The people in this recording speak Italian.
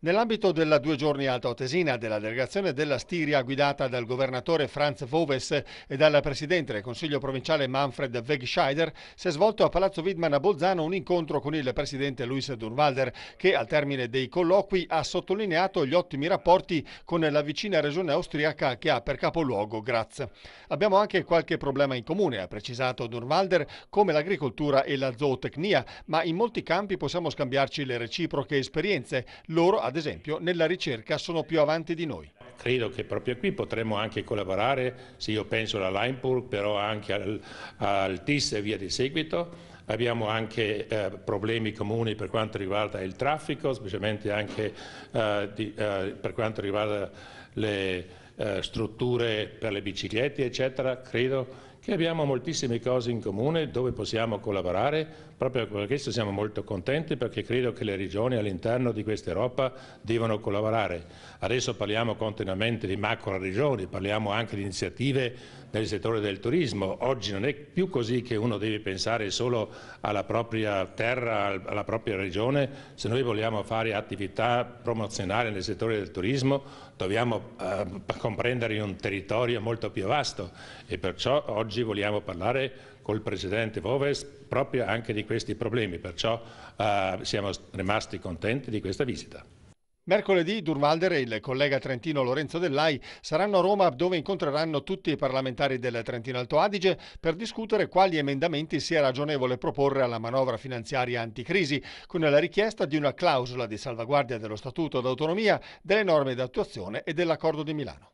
Nell'ambito della due giorni alta otesina della delegazione della Stiria guidata dal governatore Franz Voves e dal presidente del Consiglio provinciale Manfred Wegscheider si è svolto a Palazzo Widman a Bolzano un incontro con il presidente Luis Durvalder che al termine dei colloqui ha sottolineato gli ottimi rapporti con la vicina regione austriaca che ha per capoluogo Graz. Abbiamo anche qualche problema in comune, ha precisato Durvalder, come l'agricoltura e la zootecnia, ma in molti campi possiamo scambiarci le reciproche esperienze. Loro ad esempio, nella ricerca sono più avanti di noi. Credo che proprio qui potremmo anche collaborare, se io penso alla Leinburg, però anche al, al TIS e via di seguito. Abbiamo anche eh, problemi comuni per quanto riguarda il traffico, specialmente anche eh, di, eh, per quanto riguarda le eh, strutture per le biciclette, eccetera, credo che abbiamo moltissime cose in comune dove possiamo collaborare, proprio per questo siamo molto contenti perché credo che le regioni all'interno di questa Europa devono collaborare. Adesso parliamo continuamente di macro regioni, parliamo anche di iniziative nel settore del turismo. Oggi non è più così che uno deve pensare solo alla propria terra, alla propria regione. Se noi vogliamo fare attività promozionali nel settore del turismo dobbiamo eh, comprendere un territorio molto più vasto e perciò oggi vogliamo parlare col Presidente Voves proprio anche di questi problemi, perciò eh, siamo rimasti contenti di questa visita. Mercoledì Durvalder e il collega trentino Lorenzo Dellai saranno a Roma dove incontreranno tutti i parlamentari del Trentino Alto Adige per discutere quali emendamenti sia ragionevole proporre alla manovra finanziaria anticrisi, con la richiesta di una clausola di salvaguardia dello Statuto d'autonomia, delle norme d'attuazione e dell'accordo di Milano.